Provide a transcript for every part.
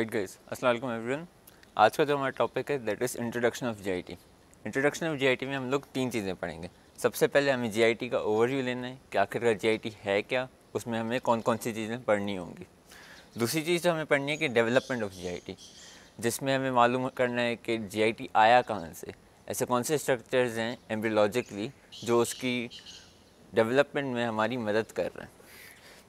right guys अस्सलाम वालेकुम everyone आज का जो हमारा टॉपिक है that is introduction of GIT introduction of GIT में हम लोग तीन चीज़ें पढ़ेंगे सबसे पहले हमें जीआईटी का ओवरव्यू लेना है कि आखिरकार जीआईटी है क्या उसमें हमें कौन कौन सी चीज़ें पढ़नी होंगी दूसरी चीज़ जो हमें पढ़नी है कि डेवलपमेंट ऑफ जी जिसमें हमें मालूम करना है कि जी आया कहाँ से ऐसे कौन से स्ट्रक्चर्स हैं एम्ब्रियोलॉजिकली जो उसकी डेवलपमेंट में हमारी मदद कर रहे हैं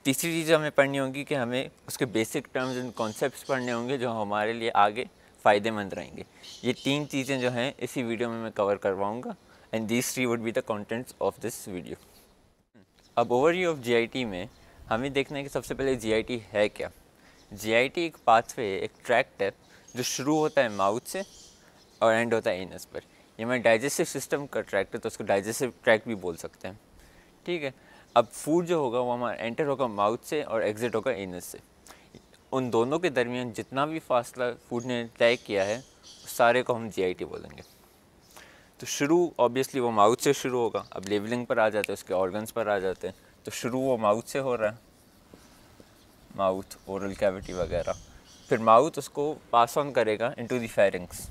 तीसरी चीज़ हमें पढ़नी होगी कि हमें उसके बेसिक टर्म्स एंड कॉन्सेप्ट्स पढ़ने होंगे जो हमारे लिए आगे फ़ायदेमंद रहेंगे ये तीन चीज़ें जो हैं इसी वीडियो में मैं कवर करवाऊँगा and this three would be the contents of this video अब यू ऑफ जी में हमें देखना है कि सबसे पहले जी है क्या जी एक पाथवे है एक ट्रैक है जो शुरू होता है माउथ से और एंड होता है इनस पर ये मैं डाइजेस्टिव सिस्टम का ट्रैक्ट है तो उसको डाइजेस्टिव ट्रैक भी बोल सकते हैं ठीक है अब फूड जो होगा वो हमारा एंटर होगा माउथ से और एग्ज़िट होगा एनस से उन दोनों के दरमियान जितना भी फासला फूड ने तय किया है सारे को हम जीआईटी बोलेंगे तो शुरू ऑब्वियसली वो माउथ से शुरू होगा अब लेवलिंग पर आ जाते हैं उसके ऑर्गन्स पर आ जाते हैं तो शुरू वो माउथ से हो रहा है माउथ ओरल कैविटी वगैरह फिर माउथ उसको पास ऑन करेगा इन टू फेरिंग्स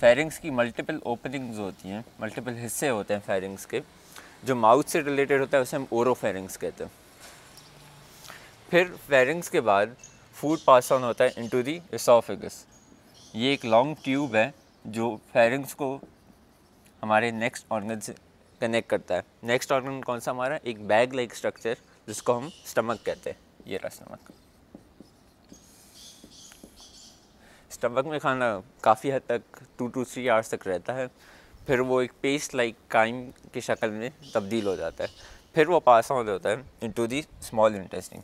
फेरिंग्स की मल्टीपल ओपनिंग्स होती हैं मल्टीपल हिस्से होते हैं फेरिंग्स के जो माउथ से रिलेटेड होता है उसे हम ओरोफेरिंग्स कहते हैं फिर फेरिंग्स के बाद फूड पास ऑन होता है इनटू दी इसोफेगस ये एक लॉन्ग ट्यूब है जो फेरिंग्स को हमारे नेक्स्ट ऑर्गन से कनेक्ट करता है नेक्स्ट ऑर्गन कौन सा हमारा एक बैग लाइक स्ट्रक्चर जिसको हम स्टमक कहते हैं ये रहा स्टमक स्टमक में खाना काफ़ी हद तक टू टू थ्री आवर्स तक रहता है फिर वो एक पेस्ट लाइक काइम की शक्ल में तब्दील हो जाता है फिर वो पास ऑन होता है into the small intestine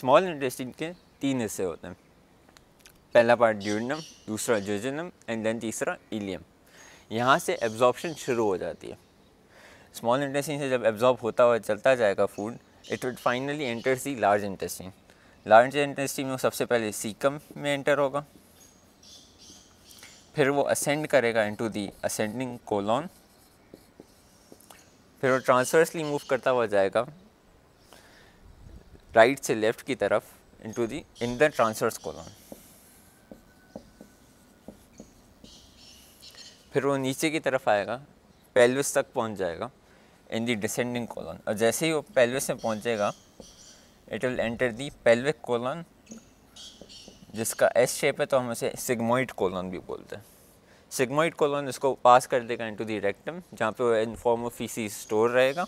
small intestine के तीन हिस्से होते हैं पहला पार्ट ड्यूडनम दूसरा जोजनम एंड देन तीसरा इलियम यहाँ से एब्जॉर्प्शन शुरू हो जाती है स्मॉल इंटेस्टिंग से जब एब्जॉर्ब होता हुआ चलता जाएगा food it would finally enters the large intestine large industry में सबसे पहले सीकम में एंटर होगा फिर वो असेंड करेगा इनटू दी असेंडिंग कोलोन फिर वो ट्रांसवर्सली मूव करता हुआ जाएगा राइट से लेफ्ट की तरफ into the in the transverse colon फिर वो नीचे की तरफ आएगा पेल्विस तक पहुंच जाएगा इन दी डिसेंडिंग कोलोन और जैसे ही वो पेल्विस में पहुंचेगा it will enter the pelvic colon जिसका एस शेप है तो हम उसे सिग्मोइड कोलन भी बोलते हैं सिग्मोइड कोलन इसको पास कर देगा इनटू दी रेक्टम जहाँ पे वो in form of faeces store रहेगा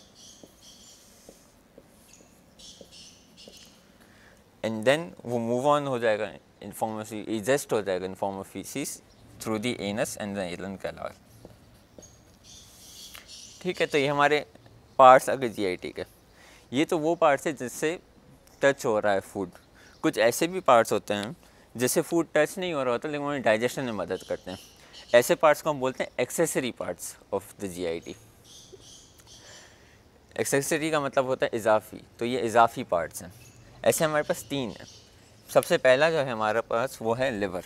एंड देन वो मूव ऑन हो जाएगा इन फॉर्म ऑफ एडजस्ट हो जाएगा in form of faeces through the anus and the एलन कैलार ठीक है तो ये हमारे पार्ट्स अगर जी आई टी के ये तो वो पार्ट्स है जिससे टच हो रहा है फूड कुछ ऐसे भी पार्ट्स होते हैं जैसे फूड टच नहीं हो रहा होता लेकिन उन्हें डाइजेशन में मदद करते हैं ऐसे पार्ट्स को हम बोलते हैं accessory parts of the GIT accessory का मतलब होता है इजाफी तो ये इजाफी पार्ट्स हैं ऐसे हमारे पास तीन हैं सबसे पहला जो है हमारे पास वो है लिवर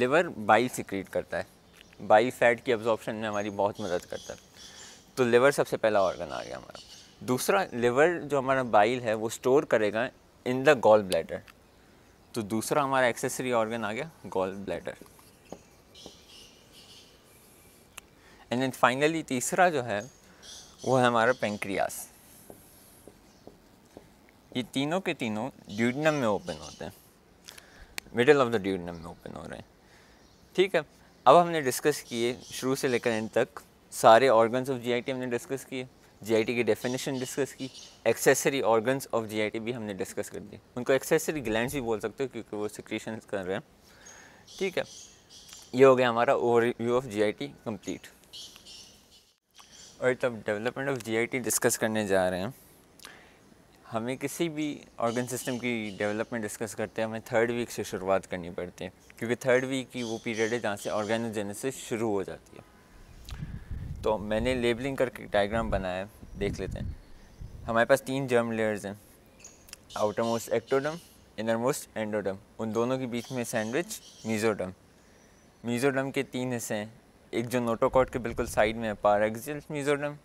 लिवर बाइल सिक्रीट करता है बाइल फैट की एब्जॉर्प्शन में हमारी बहुत मदद करता है तो लिवर सबसे पहला ऑर्गन आ गया हमारा दूसरा लिवर जो हमारा बाइल है वो स्टोर करेगा इन द गॉल ब्लैडर तो दूसरा हमारा एक्सेसरी ऑर्गन आ गया gall bladder and then finally तीसरा जो है वो है हमारा पेंक्रियास ये तीनों के तीनों ड्यूडनम में ओपन होते हैं मिडल ऑफ द ड्यूडनम में ओपन हो रहे हैं ठीक है अब हमने डिस्कस किए शुरू से लेकर एंड तक सारे ऑर्गन्स ऑफ जीआईटी हमने डिस्कस किए जीआईटी की डेफिनेशन डिस्कस की एक्सेसरी ऑर्गन्स ऑफ जीआईटी भी हमने डिस्कस कर दी उनको एक्सेसरी ग्लैंड भी बोल सकते हो क्योंकि वो सिक्रीशन कर रहे हैं ठीक है ये हो गया हमारा ओवरव्यू ऑफ जीआईटी कंप्लीट और तब डेवलपमेंट ऑफ जीआईटी डिस्कस करने जा रहे हैं हमें किसी भी ऑर्गन सिस्टम की डेवलपमेंट डिस्कस करते हैं हमें थर्ड वीक से शुरुआत करनी पड़ती है क्योंकि थर्ड वीक की वो पीरियड है जहाँ से ऑर्गेनोजेनेसिस शुरू हो जाती है तो मैंने लेबलिंग करके डायग्राम बनाया है देख लेते हैं हमारे पास तीन जर्म लेयर्स हैं outermost ectoderm innermost endoderm उन दोनों के बीच में सैंडविच मीजोडम मीजोडम के तीन हिस्से हैं एक जो नोटोकॉट के बिल्कुल साइड में है पारगजल मीजोडम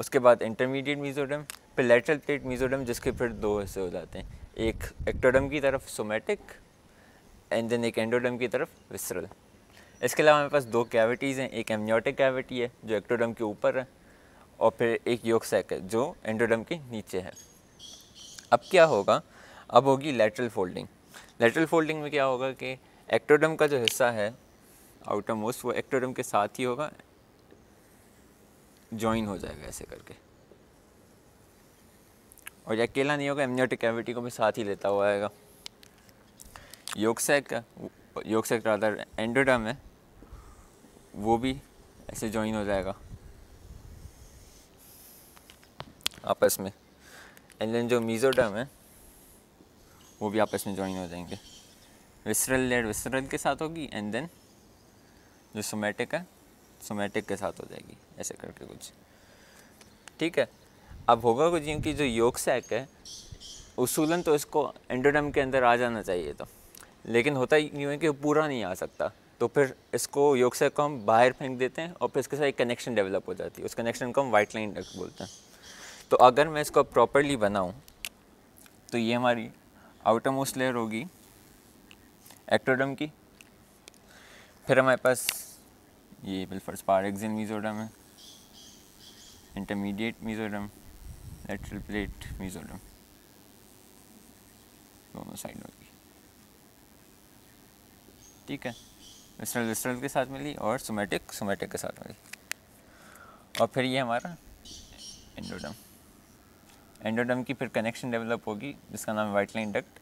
उसके बाद इंटरमीडिएट मीजोडम फिर लेटरल प्लेट मीजोडम जिसके फिर दो हिस्से हो जाते हैं एक एक्टोडम की तरफ सोमेटिक एंड देन एक एंडोडम की तरफ विसरल इसके अलावा हमारे पास दो कैविटीज़ हैं एक एमनियोटिक कैविटी है जो एक्टोडम के ऊपर है और फिर एक योग सैक है जो एंडोडम के नीचे है अब क्या होगा अब होगी लेटरल फोल्डिंग लेटरल फोल्डिंग में क्या होगा कि एक्टोडम का जो हिस्सा है आउटर मोस्ट वो एक्टोडम के साथ ही होगा ज्वाइन हो जाएगा ऐसे करके और ये अकेला नहीं होगा एमनियोटिक कैविटी को भी साथ ही लेता हुआ आएगा सैक योग सैक एंडोडम है वो भी ऐसे ज्वाइन हो जाएगा आपस में एंड देन जो मीजोडम है वो भी आपस में ज्वाइन हो जाएंगे विसरल लेड विसरल के साथ होगी एंड देन जो सोमेटिक है सोमेटिक के साथ हो जाएगी ऐसे करके कुछ ठीक है अब होगा कुछ यूँ कि जो योग सैक है उसूलन तो इसको एंडोडम के अंदर आ जाना चाहिए तो लेकिन होता ही यूँ है कि पूरा नहीं आ सकता तो फिर इसको योग से को हम बाहर फेंक देते हैं और फिर इसके साथ एक कनेक्शन डेवलप हो जाती है उस कनेक्शन को हम वाइट लाइन बोलते हैं तो अगर मैं इसको प्रॉपरली बनाऊँ तो ये हमारी आउटर मोस्ट लेयर होगी एक्टोडम की फिर हमारे पास ये बिलफर्स पारेक्सिन मीजोडम है intermediate mesoderm lateral plate mesoderm दोनों साइड होगी ठीक है विस्ट्रल विस्ट्रल के साथ मिली और सोमेटिक सोमेटिक के साथ मिली और फिर ये हमारा एंडोडम एंडोडम की फिर कनेक्शन डेवलप होगी जिसका नाम वाइट लाइन डक्ट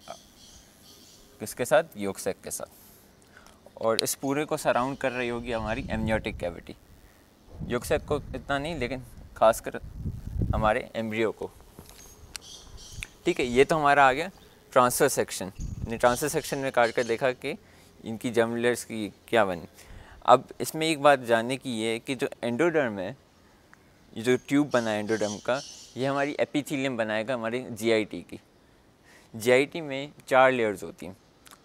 किसके साथ योगसेक के साथ और इस पूरे को सराउंड कर रही होगी हमारी एमनियोटिक कैविटी योगसेक को इतना नहीं लेकिन खासकर हमारे एम्ब्रियो को ठीक है ये तो हमारा आ गया ट्रांसफर सेक्शन ट्रांसफर सेक्शन में काट कर देखा कि इनकी जर्म लेयर्स की क्या बनी अब इसमें एक बात जानने की ये है कि जो एंडोडर्म है ये जो ट्यूब बना है एंडोडर्म का ये हमारी एपिथीलियम बनाएगा हमारे जीआईटी की जीआईटी में चार लेयर्स होती हैं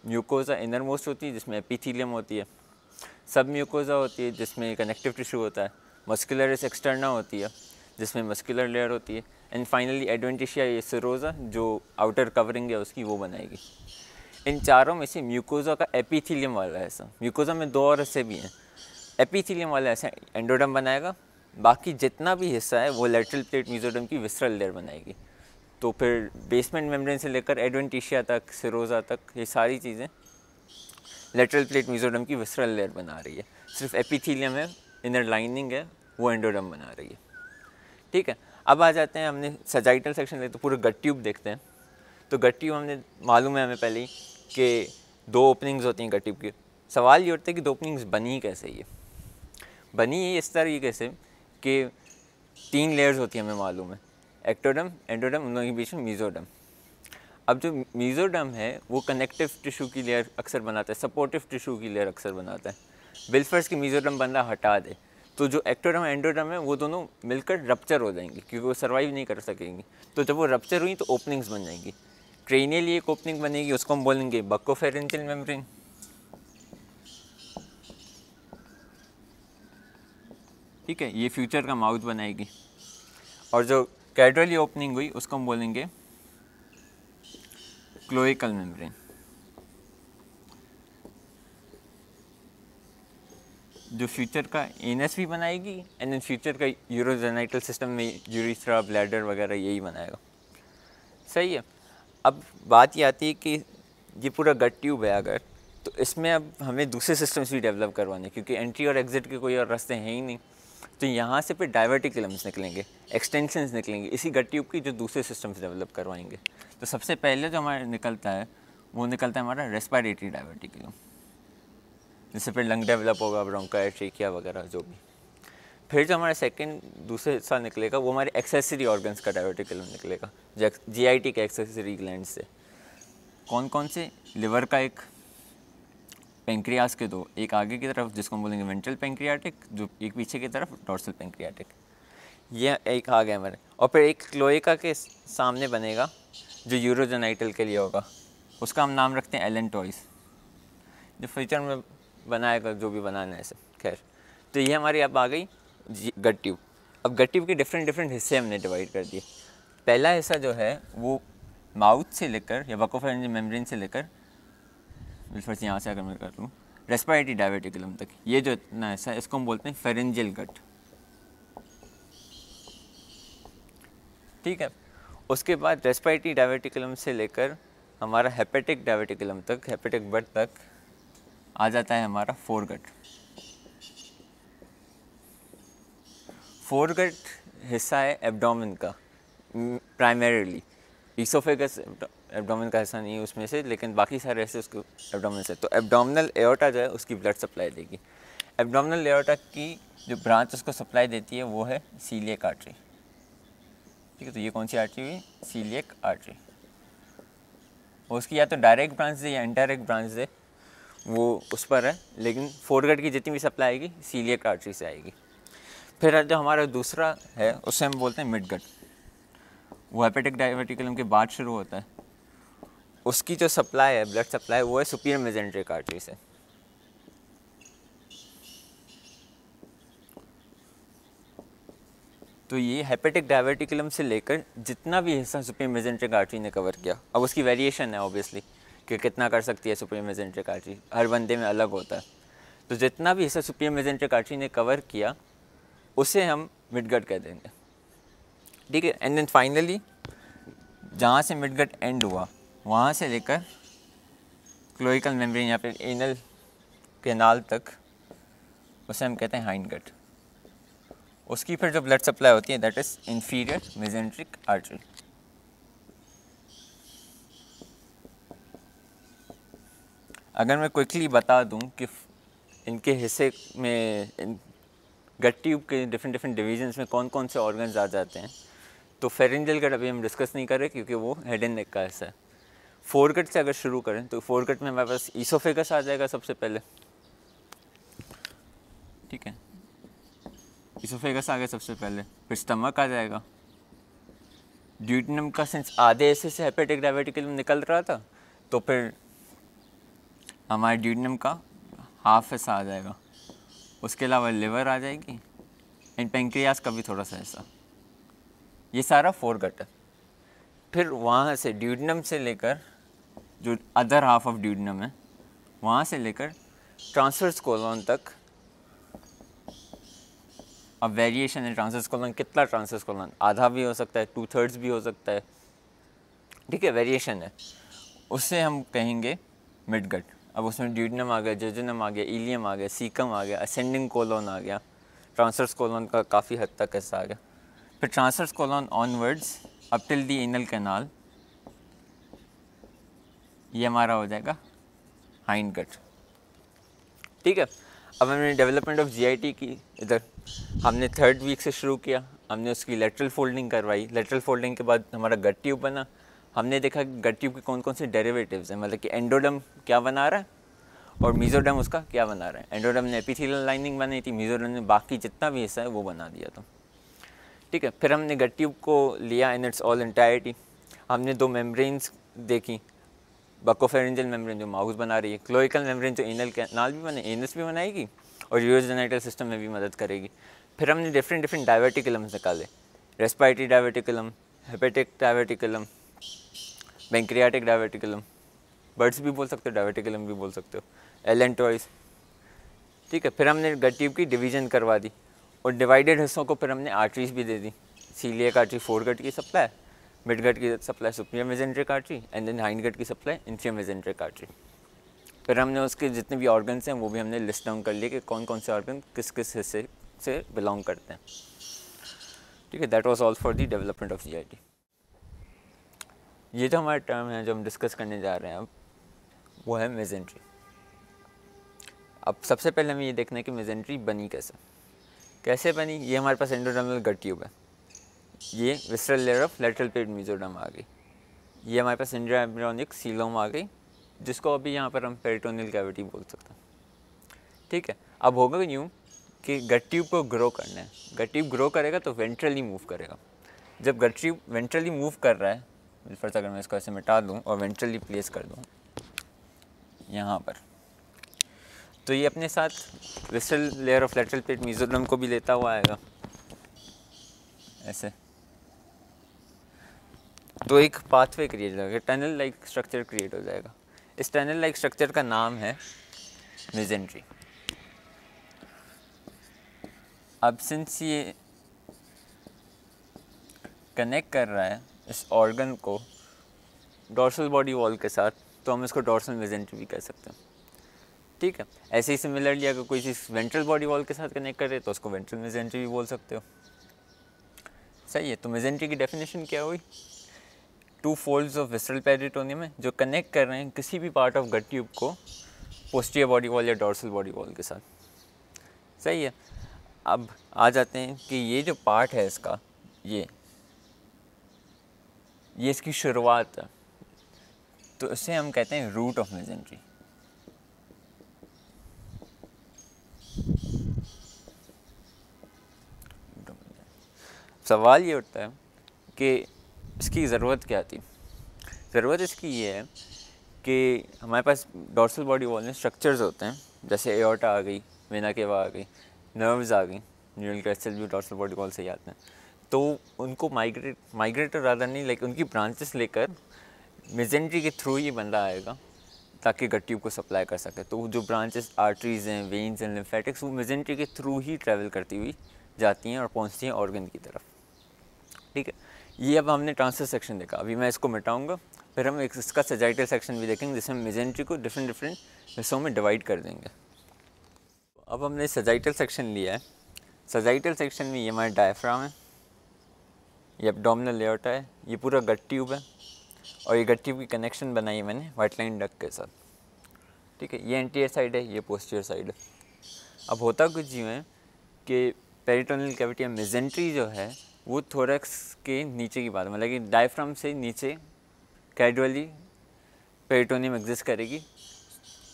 म्यूकोज़ा इनर मोस्ट होती है जिसमें एपिथीलियम होती है सब म्यूकोज़ा होती है जिसमें कनेक्टिव टिश्यू होता है इस एक्सटर्ना होती है जिसमें मस्कुलर लेयर होती है एंड फाइनली एडवेंटिशिया ये सरोज़ा जो आउटर कवरिंग है उसकी वो बनाएगी इन चारों में से म्यूकोजा का एपिथीलियम वाला ऐसा म्यूकोजा में दो और हिस्से भी हैं एपिथीलियम वाला ऐसा एंडोडम बनाएगा बाकी जितना भी हिस्सा है वो लेटरल प्लेट म्यूजोडम की विसरल लेयर बनाएगी तो फिर बेसमेंट मेम्ब्रेन से लेकर एडवेंटिशिया तक सिरोज़ा तक ये सारी चीज़ें लेटरल प्लेट म्यूजोडम की विसरल लेयर बना रही है सिर्फ एपिथीलियम है इनर लाइनिंग है वो एंडोडम बना रही है ठीक है अब आ जाते हैं हमने सजाइटल सेक्शन देखते तो पूरे गट ट्यूब देखते हैं तो गट ट्यूब हमने मालूम है हमें पहले ही के दो ओपनिंग्स होती हैं कटिप की सवाल ये उठता है कि दो ओपनिंग्स बनी कैसे ये बनी ये इस तरीके से कि तीन लेयर्स होती हैं हमें मालूम है एक्टोडम एंडोडम उन दोनों के बीच में मीज़ोडम अब जो मीज़ोडम है वो कनेक्टिव टिशू की लेयर अक्सर बनाता है सपोर्टिव टिशू की लेयर अक्सर बनाता है बिल्फर्स की मीज़ोडम बनना हटा दे तो जो एक्टोडम एंडोडम है वो दोनों मिलकर रप्चर हो जाएंगी क्योंकि वो सर्वाइव नहीं कर सकेंगी तो जब वो रप्चर हुई तो ओपनिंग्स बन जाएंगी क्रेनियल एक ओपनिंग बनेगी उसको हम बोलेंगे बक्कोफेरेंटियल मेम्ब्रेन ठीक है ये फ्यूचर का माउथ बनाएगी और जो कैड्रली ओपनिंग हुई उसको हम बोलेंगे क्लोइकल मेम्ब्रेन जो फ्यूचर का एनएस भी बनाएगी एंड देन फ्यूचर का यूरोजेनाइटल सिस्टम में यूरिथ्रा ब्लैडर वगैरह यही बनाएगा सही है अब बात ये आती है कि ये पूरा गट ट्यूब है अगर तो इसमें अब हमें दूसरे सिस्टम्स भी डेवलप करवाने क्योंकि एंट्री और एग्ज़िट के कोई और रास्ते हैं ही नहीं तो यहाँ से फिर डाइवर्टिकलम्स निकलेंगे एक्सटेंशन निकलेंगे इसी गट ट्यूब की जो दूसरे सिस्टम्स डेवलप करवाएंगे तो सबसे पहले जो हमारा निकलता है वो निकलता है हमारा रेस्पायरेटरी डायवर्टिकलम जिससे फिर लंग डेवलप होगा ब्रोंकाइट ट्रिकिया वगैरह जो भी फिर जो हमारा सेकेंड दूसरे हिस्सा निकलेगा वो हमारे एक्सेसरी ऑर्गन्स का डायोटिकलम निकलेगा जी आई टी के एक्सेसरी ग्लैंड से कौन कौन से लिवर का एक पेंक्रियास के दो एक आगे की तरफ जिसको हम बोलेंगे वेंट्रल पेंक्रियाटिक जो एक पीछे की तरफ डॉर्सल पेंक्रियाटिक ये एक आ गया हमारे और फिर एक क्लोएका के सामने बनेगा जो यूरोजेनाइटल के लिए होगा उसका हम नाम रखते हैं एलन टॉइस जो फ्यूचर में बनाएगा जो भी बनाना है सब खैर तो ये हमारी अब आ गई गट ट्यूब अब गट ट्यूब के डिफरेंट डिफरेंट हिस्से हमने डिवाइड कर दिए पहला हिस्सा जो है वो माउथ से लेकर या वकोफेरेंज मेम्ब्रेन से लेकर फिर से यहाँ से अगर मैं कर लूँ रेस्पायरेटरी डायवेटिकुलम तक ये जो इतना हिस्सा है इसको हम बोलते हैं फेरेंजियल गट ठीक है उसके बाद रेस्पायरेटरी डायवेटिकुलम से लेकर हमारा हेपेटिक डायवेटिकुलम तक हेपेटिक बट तक आ जाता है हमारा फोर गट फोरगट हिस्सा है एब्डोमेन का प्राइमरीली ईसोफेगस एब्डोमेन का हिस्सा नहीं है उसमें से लेकिन बाकी सारे हिस्से उसके एब्डोमेन से तो एब्डोमिनल एयोटा जो है उसकी ब्लड सप्लाई देगी एब्डोमिनल एयोटा की जो ब्रांच उसको सप्लाई देती है वो है सीलियक आर्टरी ठीक है तो ये कौन सी आर्टरी हुई सीलियक आर्टरी उसकी या तो डायरेक्ट ब्रांच दे या इनडायरेक्ट ब्रांच दे वो उस पर है लेकिन फोरगट की जितनी भी सप्लाई आएगी सीलियक आर्टरी से आएगी फिर जो हमारा दूसरा है उससे हम बोलते हैं मिड गट वो हेपेटिक डायबेटिकलम के बाद शुरू होता है उसकी जो सप्लाई है ब्लड सप्लाई वो है सुपीरियर मेजेंट्रिक आर्टरी से तो ये हेपेटिक डायबेटिकलम से लेकर जितना भी हिस्सा सुपीरियर मेजेंट्रिक आर्टरी ने कवर किया अब उसकी वेरिएशन है ऑब्वियसली कि कितना कर सकती है सुपीरियर मेजेंट्रिक आर्टरी हर बंदे में अलग होता है तो जितना भी हिस्सा सुपीरियर मेजेंट्रिक आर्टरी ने कवर किया उसे हम मिडगट कह देंगे ठीक है एंड देन फाइनली जहाँ से मिडगट एंड हुआ वहाँ से लेकर क्लोइकल मेम्ब्रेन या फिर एनल केनाल तक उसे हम कहते हैं हाइंडगट गट उसकी फिर जो ब्लड सप्लाई होती है that is inferior mesenteric artery अगर मैं क्विकली बता दूं कि इनके हिस्से में गट ट्यूब के डिफरेंट डिफरेंट डिवीजन्स में कौन कौन से ऑर्गन्स आ जाते हैं तो फेरेंजल गट अभी हम डिस्कस नहीं कर रहे क्योंकि वो हेड एंड नेक का हिस्सा है फोरकट से अगर शुरू करें तो फोरकट में हमारे पास ईसोफेगस आ जाएगा सबसे पहले ठीक है ईसोफेगस आ गया सबसे पहले फिर स्टमक आ जाएगा ड्यूटनम का सेंस आधे ऐसे से हेपेटिक डायबिटिकल में निकल रहा था तो फिर हमारे ड्यूटनम का हाफ हिस्सा आ जाएगा उसके अलावा लिवर आ जाएगी एंड पेंक्रियास का भी थोड़ा सा ऐसा ये सारा फोर गट फिर वहाँ से ड्यूडनम से लेकर जो अदर हाफ ऑफ ड्यूडनम है वहाँ से लेकर ट्रांसवर्स कोलोन तक अब वेरिएशन है ट्रांसवर्स कोलोन कितना ट्रांसवर्स कोलोन आधा भी हो सकता है टू थर्ड्स भी हो सकता है ठीक है वेरिएशन है उससे हम कहेंगे मिड गट अब उसमें ड्यूडनम आ गया जजनम आ गया इलियम आ गया सीकम आ गया असेंडिंग कोलोन आ गया ट्रांसर्स कोलोन का काफ़ी हद तक ऐसा आ गया फिर transverse colon onwards up till the anal canal ये हमारा हो जाएगा हाइंड गट ठीक है अब हमने डेवलपमेंट ऑफ जीआईटी की इधर हमने थर्ड वीक से शुरू किया हमने उसकी लेटरल फोल्डिंग करवाई लेटरल फोल्डिंग के बाद हमारा गट ट्यूब बना हमने देखा गट ट्यूब के कौन कौन से डेरिवेटिव्स हैं मतलब कि एंडोडम क्या बना रहा है और मीज़ोडम उसका क्या बना रहा है एंडोडम ने एपीथील लाइनिंग बनाई थी मीज़ोडम ने बाकी जितना भी हिस्सा है वो बना दिया था ठीक है फिर हमने गट ट्यूब को लिया इन इट्स ऑल इंटायरिटी हमने दो मेम्ब्रेन्स देखी बकोफेरेंजल मेम्ब्रेन जो माउस बना रही है क्लोइकल मेम्ब्रेन जो एनल कैनाल भी बने एनस भी बनाएगी और यूरोजेनाइटल सिस्टम में भी मदद करेगी फिर हमने डिफरेंट डिफरेंट डायवर्टिकुलम्स निकाले respiratory diverticulum hepatic diverticulum pancreatic diverticulum buds भी बोल सकते हो डायवेटिकलम भी बोल सकते हो एलेंटॉइस ठीक है फिर हमने गट ट्यूब की डिवीजन करवा दी और डिवाइडेड हिस्सों को फिर हमने आर्टरीज भी दे दी सीलिय आर्टरी फोर गट की सप्लाई मिड गट की supply superior mesenteric artery and then hindgut की सप्लाई इंफियर मेजेंट्रिक आर्टरी फिर हमने उसके जितने भी ऑर्गन्स हैं वो भी हमने लिस्ट डाउन कर लिए कि कौन कौन से ऑर्गन किस किस हिस्से से बिलोंग करते हैं ठीक है that was all for the development of G I T ये जो हमारा टर्म है जो हम डिस्कस करने जा रहे हैं अब वो है मेजेंट्री अब सबसे पहले हमें ये देखना है कि मेजेंट्री बनी कैसे कैसे बनी ये हमारे पास एंडोडर्मल गट ट्यूब है ये visceral layer of lateral plate mesoderm आ गई ये हमारे पास इंड्राब्रॉनिक सीलोम आ गई जिसको अभी यहाँ पर हम पेरिटोनियल कैविटी बोल सकते हैं ठीक है अब होगा यूँ कि गट ट्यूब को ग्रो करना है गट ट्यूब ग्रो करेगा तो वेंट्रली मूव करेगा जब गट ट्यूब वेंट्रली मूव कर रहा है फर्ज अगर मैं इसको ऐसे मिटा दूँ और वेंट्रली प्लेस कर दूँ यहाँ पर तो ये अपने साथ visceral layer of lateral plate mesoderm को भी लेता हुआ आएगा ऐसे तो एक पाथवे क्रिएट हो जाएगा टनल लाइक स्ट्रक्चर क्रिएट हो जाएगा इस टनल लाइक स्ट्रक्चर का नाम है मिजेंट्री अब सिंस ये कनेक्ट कर रहा है इस ऑर्गन को डोर्सल बॉडी वॉल के साथ तो हम इसको डोर्सल मेजेंट्री भी कह सकते हैं ठीक है ऐसे ही सिमिलरली अगर कोई चीज़ वेंट्रल बॉडी वॉल के साथ कनेक्ट करे तो उसको वेंट्रल मेजेंट्री भी बोल सकते हो सही है तो मेजेंट्री की डेफिनेशन क्या हुई two folds of visceral peritoneum है जो कनेक्ट कर रहे हैं किसी भी पार्ट ऑफ गट ट्यूब को पोस्टियर बॉडी वॉल या डोर्सल बॉडी वॉल के साथ सही है अब आ जाते हैं कि ये जो पार्ट है इसका ये ये इसकी शुरुआत है तो इसे हम कहते हैं रूट ऑफ मेजेंट्री सवाल ये उठता है कि इसकी ज़रूरत क्या थी ज़रूरत इसकी ये है कि हमारे पास डॉर्सल बॉडी वॉल में स्ट्रक्चर्स होते हैं जैसे एयोटा आ गई वेना केवा आ गई नर्व्स आ गई न्यूरल क्रेस्टल भी डॉर्सल बॉडी वॉल से ही आते हैं तो उनको माइग्रेट माइग्रेटर राधा नहीं लाइक उनकी ब्रांचेस लेकर मेजेंट्री के थ्रू ही बंदा आएगा ताकि गट ट्यूब को सप्लाई कर सके तो जो ब्रांचेस आर्टरीज हैं वेन्स एंड लिम्फेटिक्स वो मेजेंट्री के थ्रू ही ट्रैवल करती हुई जाती हैं और पहुँचती हैं ऑर्गन की तरफ ठीक है ये अब हमने ट्रांसफर सेक्शन देखा अभी मैं इसको मिटाऊंगा फिर हम एक इसका सजाइटल सेक्शन भी देखेंगे जिसमें मेजेंट्री को डिफरेंट डिफरेंट हिस्सों में डिवाइड कर देंगे अब हमने सजाइटल सेक्शन लिया है सजाइटल सेक्शन में ये हमारे डायफ्राम है ये एबडोमिनल लेआउट है ये पूरा गट ट्यूब है और ये गट ट्यूब की कनेक्शन बनाई है मैंने वाइट लाइन डक के साथ ठीक है ये एंटीयर साइड है ये पोस्टियर साइड है अब होता कुछ यूँ है कि पेरिटोनल कैविटी या मेजेंट्री जो है वो थोरक्स के नीचे की बात मतलब कि डायफ्राम से नीचे ग्रेजुअली पेरिटोनियम एग्जिस्ट करेगी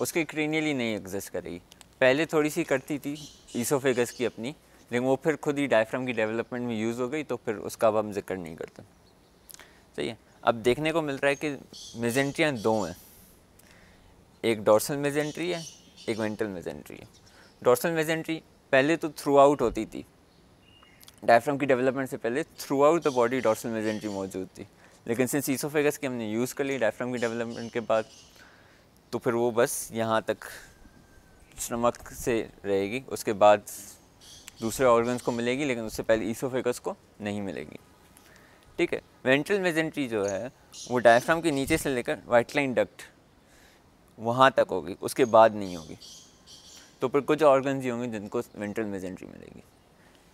उसके क्रीनियली नहीं एग्जिस्ट करेगी पहले थोड़ी सी कटती थी ईसोफेगस की अपनी लेकिन वो फिर खुद ही डायफ्राम की डेवलपमेंट में यूज़ हो गई तो फिर उसका अब हम जिक्र नहीं करते सही है अब देखने को मिल रहा है कि मेजेंट्रियाँ दो हैं एक डॉर्सल मेजेंट्री है एक वेंटल मेजेंट्री है डॉर्सल मेजेंट्री पहले तो थ्रू आउट होती थी डायफ्राम की डेवलपमेंट से पहले throughout the body dorsal mesentery मौजूद थी लेकिन सिंस ईसोफेगस की हमने यूज़ कर ली डायफ्राम की डेवलपमेंट के बाद तो फिर वो बस यहाँ तक स्टमक से रहेगी उसके बाद दूसरे ऑर्गन्स को मिलेगी लेकिन उससे पहले ईसोफेगस को नहीं मिलेगी ठीक है वेंट्रल मेजेंट्री जो है वो डायफ्राम के नीचे से लेकर वाइट लाइन डक्ट वहाँ तक होगी उसके बाद नहीं होगी तो फिर कुछ ऑर्गन्स ही होंगे जिनको वेंट्रल मेजेंट्री मिलेगी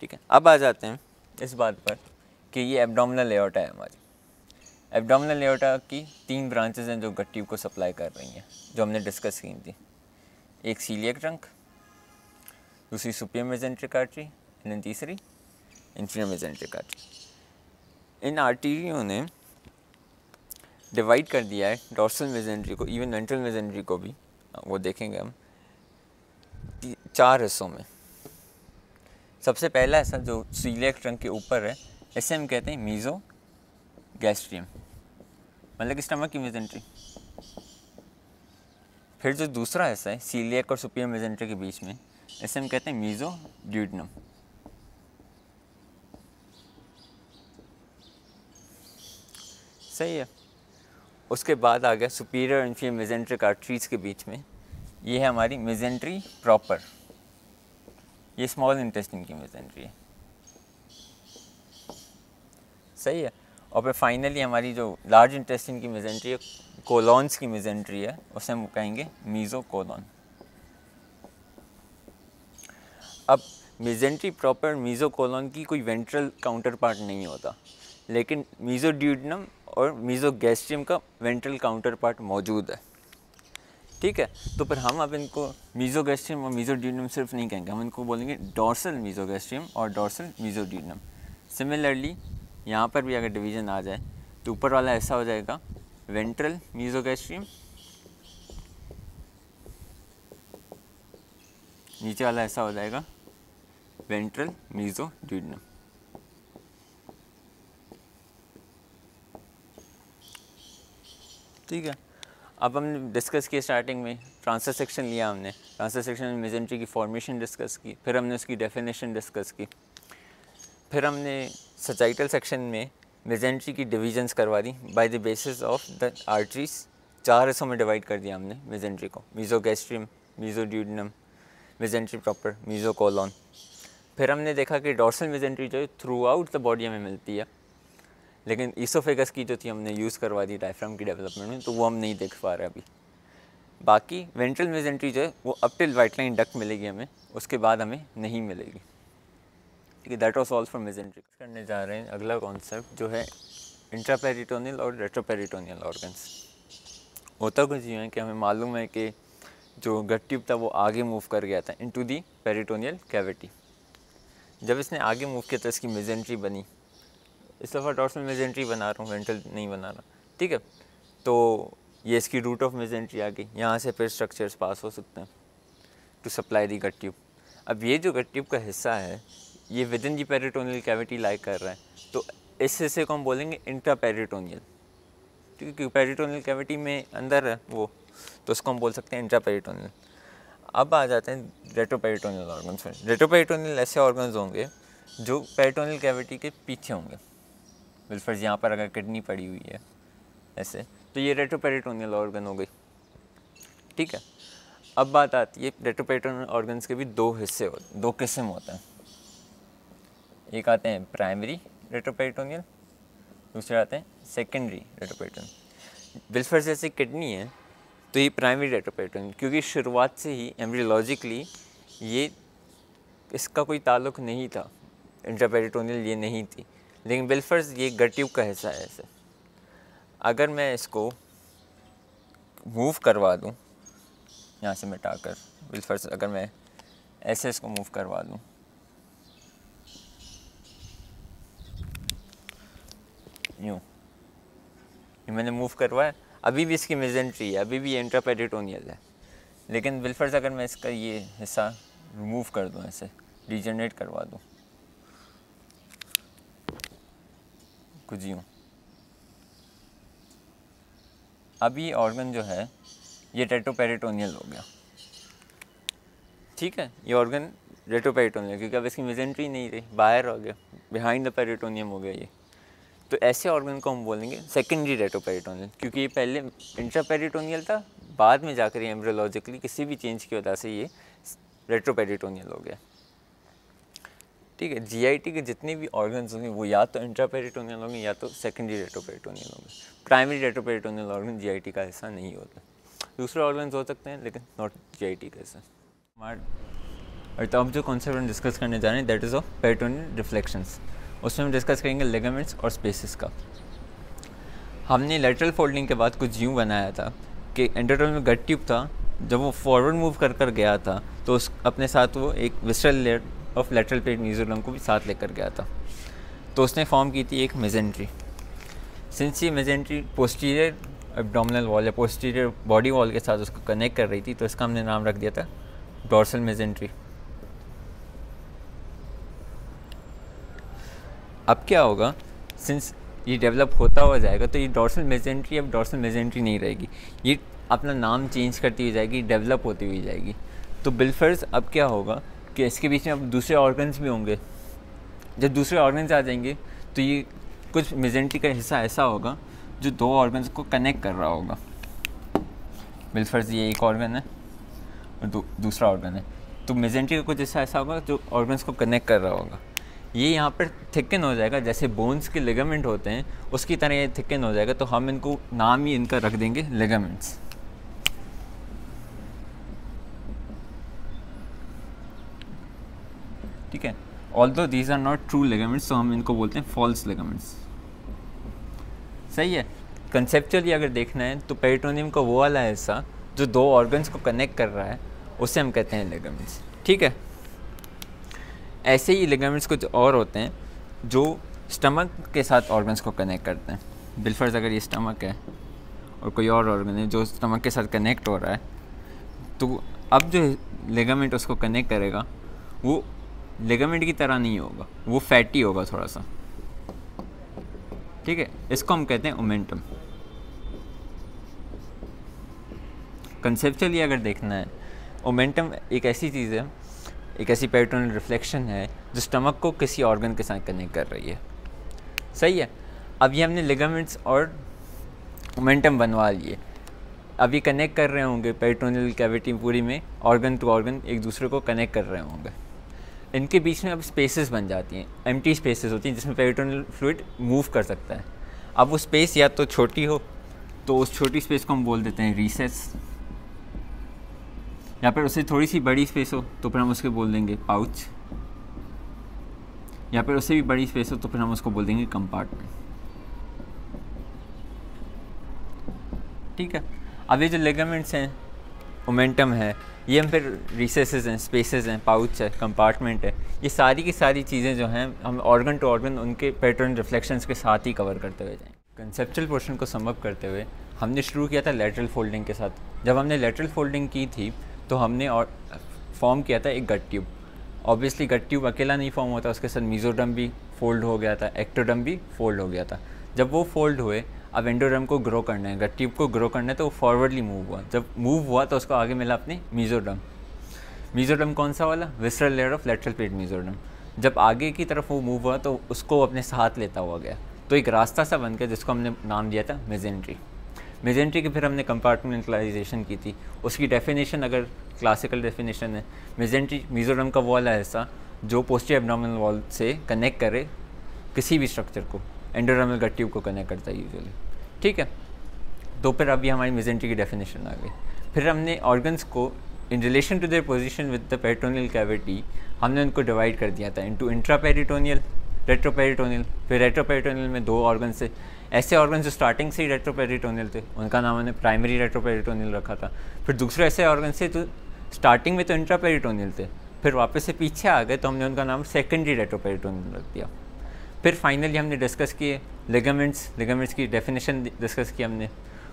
ठीक है अब आ जाते हैं इस बात पर कि ये एबडामिनल लेटा है हमारी एबडामिनल लेटा की तीन ब्रांचेज हैं जो गट्टी को सप्लाई कर रही हैं जो हमने डिस्कस की थी एक सीलिएक ट्रंक दूसरी सुपियर मेजेंट्रिक आर्टरी एंड तीसरी इंटीरियर मेजेंट्रिक आर्टरी इन आर्टीरियों ने डिवाइड कर दिया है डॉर्सल मेजेंट्री को इवन वेंट्रल मेजेंट्री को भी हाँ, वो देखेंगे हम चार हिस्सों में सबसे पहला हिस्सा जो सीलेक्ट ट्रंक के ऊपर है इसे हम कहते हैं मीज़ो गैस्ट्रियम मतलब कि स्टमक की मेजेंट्री फिर जो दूसरा हिस्सा है सीलेक और सुपियर मेजेंट्री के बीच में इसे हम कहते हैं मीज़ो ड्यूडनम सही है उसके बाद आ गया सुपीरियर और इन्फीरियर मेजेंट्रिक आर्टरीज के बीच में ये है हमारी मेजेंट्री प्रॉपर ये स्मॉल इंटेस्टिन की मेजेंट्री है सही है और फिर फाइनली हमारी जो लार्ज इंटेस्टिन की मेजेंट्री है कोलॉन्स की मेजेंट्री है उसे हम कहेंगे मीज़ो कोलॉन अब मेजेंट्री प्रॉपर मीज़ो की कोई वेंट्रल काउंटर पार्ट नहीं होता लेकिन मीज़ो ड्यूडनम और मीज़ो गैस्ट्रियम का वेंट्रल काउंटर पार्ट मौजूद है ठीक है तो पर हम अब इनको मीज़ो गैस्ट्रियम और मीज़ो ड्यूडनम सिर्फ नहीं कहेंगे हम इनको बोलेंगे डॉर्सल मीज़ो गैस्ट्रियम और डॉर्सल मीज़ो ड्यूडनम सिमिलरली यहाँ पर भी अगर डिवीज़न आ जाए तो ऊपर वाला ऐसा हो जाएगा वेंट्रल मीज़ो गैस्ट्रियम नीचे वाला ऐसा हो जाएगा वेंट्रल मीजोड्यूडनम ठीक है अब हमने डिस्कस किया स्टार्टिंग में ट्रांसर सेक्शन लिया हमने ट्रांसर सेक्शन में मेजेंट्री की फॉर्मेशन डिस्कस की फिर हमने उसकी डेफिनेशन डिस्कस की फिर हमने सचाइटल सेक्शन में मेजेंट्री की डिविजन्स करवा दी by the basis of the arteries चार हिस्सों में डिवाइड कर दिया हमने मेजेंट्री को meso mesoduodenum mesentery proper mesocolon फिर हमने देखा कि डॉर्सल मेजेंट्री जो है थ्रू आउट द बॉडी हमें मिलती है लेकिन ईसोफेगस की जो थी हमने यूज़ करवा दी डायफ्राम की डेवलपमेंट में तो वो हम नहीं देख पा रहे अभी बाकी वेंट्रल मेजेंट्री जो है वो अपटिल वाइट लाइन डक मिलेगी हमें उसके बाद हमें नहीं मिलेगी ठीक है that was all for mesentery करने जा रहे हैं अगला कॉन्सेप्ट जो है इंट्रापेरिटोनियल और रेट्रोपेरिटोनियल ऑर्गन्स होता कुछ यूँ है कि हमें मालूम है कि जो गट ट्यूब था वो आगे मूव कर गया था टू दी पेरिटोनियल कैविटी जब इसने आगे मूव किया तो इसकी मेजेंट्री बनी इस दफ़ा डॉट्स में बना रहा हूँ वेंटल नहीं बना रहा ठीक है तो ये इसकी रूट ऑफ मेजेंट्री आ गई यहाँ से फिर स्ट्रक्चर्स पास हो सकते हैं to supply the gut tube अब ये जो गट ट्यूब का हिस्सा है ये within the peritoneal cavity like कर रहा है तो इस हिस्से को हम बोलेंगे इंट्रा पेरिटोनियल क्योंकि पेरिटोनियल कैविटी में अंदर है वो तो उसको हम बोल सकते हैं इंट्रा पेरिटोनियल अब आ जाते हैं रेटोपेरिटोनियल ऑर्गन्स में रेटोपेरिटोनियल ऐसे ऑर्गन्स होंगे जो पेरिटोनियल कैविटी के पीछे होंगे बिलफर्ज यहाँ पर अगर किडनी पड़ी हुई है ऐसे तो ये रेट्रोपेरिटोनियल ऑर्गन हो गई ठीक है अब बात आती है रेट्रोपेरिटोनियल ऑर्गन्स के भी दो हिस्से हो दो किस्म होते हैं एक आते हैं प्राइमरी रेटोपेरिटोनियल दूसरे आते हैं सेकेंडरी रेट्रोपेरिटोनियल बिलफर्ज जैसे किडनी है तो ये प्राइमरी डाटा पैटर्न क्योंकि शुरुआत से ही एम्ब्रियोलॉजिकली ये इसका कोई ताल्लुक नहीं था इंट्रापेरिटोनियल ये नहीं थी लेकिन बिल्फर्स ये गट्यूब का हिस्सा है ऐसे अगर मैं इसको मूव करवा दूँ यहाँ से मिटा कर बिल्फर्स अगर मैं ऐसे इसको मूव करवा दूँ यूँ मैंने मूव करवाया अभी भी इसकी मेजेंट्री है अभी भी ये इंट्रापेडिटोनियल है लेकिन बिलफर्ज अगर मैं इसका ये हिस्सा रिमूव कर दूँ ऐसे डिजनरेट करवा दूँ कुछ यूँ अभी ऑर्गन जो है ये टेटोपेरिटोनियल हो गया ठीक है ये ऑर्गन रेटोपेरिटोनियल क्योंकि अब इसकी मेजेंट्री नहीं रही बाहर हो गया बिहाइंड द पेरिटोनियम हो गया ये तो ऐसे ऑर्गन को हम बोलेंगे सेकेंडरी रेटोपेरिटोनियल क्योंकि ये पहले इंट्रापेरिटोनियल था बाद में जाकर ये एम्ब्रोलॉजिकली किसी भी चेंज की वजह से ये रेट्रोपेरिटोनियल हो गया ठीक है जीआईटी के जितने भी ऑर्गन्स होंगे वो या तो इंट्रापेरिटोनियल होंगे या तो सेकेंडरी रेटोपेरिटोनियल होंगे प्राइमरी रेटोपेरिटोनियल ऑर्गन जीआईटी का हिस्सा नहीं होता दूसरे ऑर्गन्स हो सकते हैं लेकिन नॉट जीआईटी का हिस्सा और तो अब जो कॉन्सेप्ट हम डिस्कस करने जा रहे हैं that is of peritoneal reflections उसमें हम डिस्कस करेंगे लेगामेंट्स और स्पेसिस का हमने लेटरल फोल्डिंग के बाद कुछ यूँ बनाया था कि एंडोटल में गट ट्यूब था जब वो फॉरवर्ड मूव कर कर गया था तो उस अपने साथ वो एक visceral layer of lateral plate न्यूजोलम को भी साथ लेकर गया था तो उसने फॉर्म की थी एक मेजेंट्री सिंस ये मेजेंट्री पोस्टीरियर एबडोमिनल वॉल या पोस्टीरियर बॉडी वॉल के साथ उसको कनेक्ट कर रही थी तो इसका हमने नाम रख दिया था डॉर्सल मेजेंट्री अब क्या होगा सिंस ये डेवलप होता हुआ जाएगा तो ये डॉर्सल मेजेंट्री अब डॉर्सल मेजेंट्री नहीं रहेगी ये अपना नाम चेंज करती हुई जाएगी डेवलप होती हुई जाएगी तो बिल्फर्स अब क्या होगा कि इसके बीच में अब दूसरे ऑर्गन्स भी होंगे जब दूसरे ऑर्गन्स आ जाएंगे तो ये कुछ मेजेंट्री का हिस्सा ऐसा होगा जो दो ऑर्गन्स को कनेक्ट कर रहा होगा बिल्फर्स ये एक ऑर्गन है और दू, दूसरा ऑर्गन है तो मेजेंट्री का कुछ हिस्सा ऐसा होगा जो ऑर्गन्स को कनेक्ट कर रहा होगा ये यहाँ पर थिकन हो जाएगा जैसे बोन्स के लेगामेंट होते हैं उसकी तरह ये थिकन हो जाएगा तो हम इनको नाम ही इनका रख देंगे लेगामेंट्स ठीक है although these are not true ligaments तो हम इनको बोलते हैं फॉल्स लेगामेंट्स सही है कंसेप्चुअली अगर देखना है तो पेरिटोनियम का वो वाला हिस्सा जो दो ऑर्गन्स को कनेक्ट कर रहा है उसे हम कहते हैं लेगामेंट्स ठीक है ऐसे ही लिगामेंट्स कुछ और होते हैं जो स्टमक के साथ ऑर्गन्स को कनेक्ट करते हैं बिलफर्ज अगर ये स्टमक है और कोई और ऑर्गन है जो स्टमक के साथ कनेक्ट हो रहा है तो अब जो लिगामेंट उसको कनेक्ट करेगा वो लिगामेंट की तरह नहीं होगा वो फैटी होगा थोड़ा सा ठीक है इसको हम कहते हैं ओमेंटम कंसेप्चुअली अगर देखना है ओमेंटम एक ऐसी चीज़ है एक ऐसी पैटर्न रिफ्लेक्शन है जो स्टमक को किसी ऑर्गन के साथ कनेक्ट कर रही है सही है अभी हमने लिगामेंट्स और मोमेंटम बनवा लिए अभी कनेक्ट कर रहे होंगे पेरिटोनियल कैविटी पूरी में ऑर्गन टू ऑर्गन एक दूसरे को कनेक्ट कर रहे होंगे इनके बीच में अब स्पेसेस बन जाती हैं एम्प्टी स्पेसेस होती हैं जिसमें पेरिटोनियल फ्लूड मूव कर सकता है अब वो स्पेस या तो छोटी हो तो उस छोटी स्पेस को हम बोल देते हैं रिसेस या फिर उससे थोड़ी सी बड़ी स्पेस हो तो फिर हम उसके बोल देंगे पाउच या फिर उससे भी बड़ी स्पेस हो तो फिर हम उसको बोल देंगे तो कंपार्टमेंट ठीक है अब ये जो लेगामेंट्स हैं मोमेंटम है ये हम फिर रिसेसेस हैं स्पेसेस हैं पाउच है कंपार्टमेंट है ये सारी की सारी चीज़ें जो हैं हम ऑर्गन टू ऑर्गन उनके पैटर्न रिफ्लेक्शंस के साथ ही कवर करते हुए जाएँ कंसेप्चुअल पोर्शन को समअप करते हुए हमने शुरू किया था लेटरल फोल्डिंग के साथ जब हमने लेटरल फोल्डिंग की थी तो हमने और फॉर्म किया था एक gut tube obviously gut tube अकेला नहीं फॉर्म होता उसके साथ मीजोडम भी फोल्ड हो गया था एक्टोडम भी फोल्ड हो गया था जब वो फोल्ड हुए अब एंडोडम को ग्रो करना है गट ट्यूब को ग्रो करना है तो वो फॉरवर्डली मूव हुआ जब मूव हुआ तो उसको आगे मिला अपने मीजोडम मीजोडम कौन सा वाला visceral layer of lateral plate mesoderm जब आगे की तरफ वो मूव हुआ तो उसको अपने साथ लेता हुआ गया तो एक रास्ता सा बन गया जिसको हमने नाम दिया था मेजेंट्री मेजेंट्री की फिर हमने कंपार्टमेंटलाइजेशन की थी उसकी डेफिनेशन अगर क्लासिकल डेफिनेशन है मेजेंट्री मिजोरम का वॉल है ऐसा जो पोस्टियर एबडामिनल वॉल से कनेक्ट करे किसी भी स्ट्रक्चर को एंडोरमल गट ट्यूब को कनेक्ट करता है यूजली ठीक है तो फिर अभी हमारी मेजेंट्री की डेफिनेशन आ गई फिर हमने ऑर्गन्स को in relation to their position with the peritoneal cavity हमने उनको डिवाइड कर दिया था इंटू इंट्रा पेरिटोनियल रेट्रोपेरिटोनियल फिर रेट्रोपेरिटोनियल में दो ऑर्गन से ऐसे ऑर्गन जो स्टार्टिंग से ही रेट्रोपेरिटोनियल थे उनका नाम उन्होंने प्राइमरी रेट्रोपेरिटोनियल रखा था फिर दूसरे ऐसे ऑर्गन से तो स्टार्टिंग में तो इंट्रापेरिटोनियल थे फिर वापस से पीछे आ गए तो हमने उनका नाम सेकेंडरी रेट्रोपेरिटोनियल रख दिया फिर फाइनली हमने डिस्कस किए लिगामेंट्स लिगामेंट्स की डेफिनेशन डिस्कस की हमने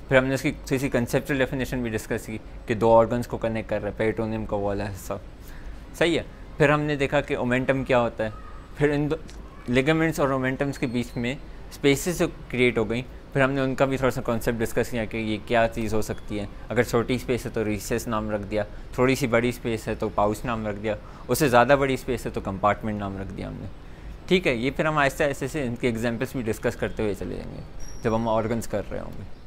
फिर हमने उसकी थोड़ी सी कंसेप्चुअल डेफिनेशन भी डिस्कस की कि दो ऑर्गन्स को कनेक्ट कर रहा है पेरिटोनियम का वाला हिस्सा सही है फिर हमने देखा कि ओमेंटम क्या होता है फिर इन लिगामेंट्स और ओमेंटम्स के बीच में स्पेसेस क्रिएट हो गई फिर हमने उनका भी थोड़ा सा कॉन्सेप्ट डिस्कस किया कि ये क्या चीज़ हो सकती है अगर छोटी स्पेस है तो रिसेस नाम रख दिया थोड़ी सी बड़ी स्पेस है तो पाउच नाम रख दिया उससे ज़्यादा बड़ी स्पेस है तो कंपार्टमेंट नाम रख दिया हमने ठीक है ये फिर हम ऐसे ऐसे से इनके एग्जाम्पल्स भी डिस्कस करते हुए चले जाएंगे जब हम ऑर्गन्स कर रहे होंगे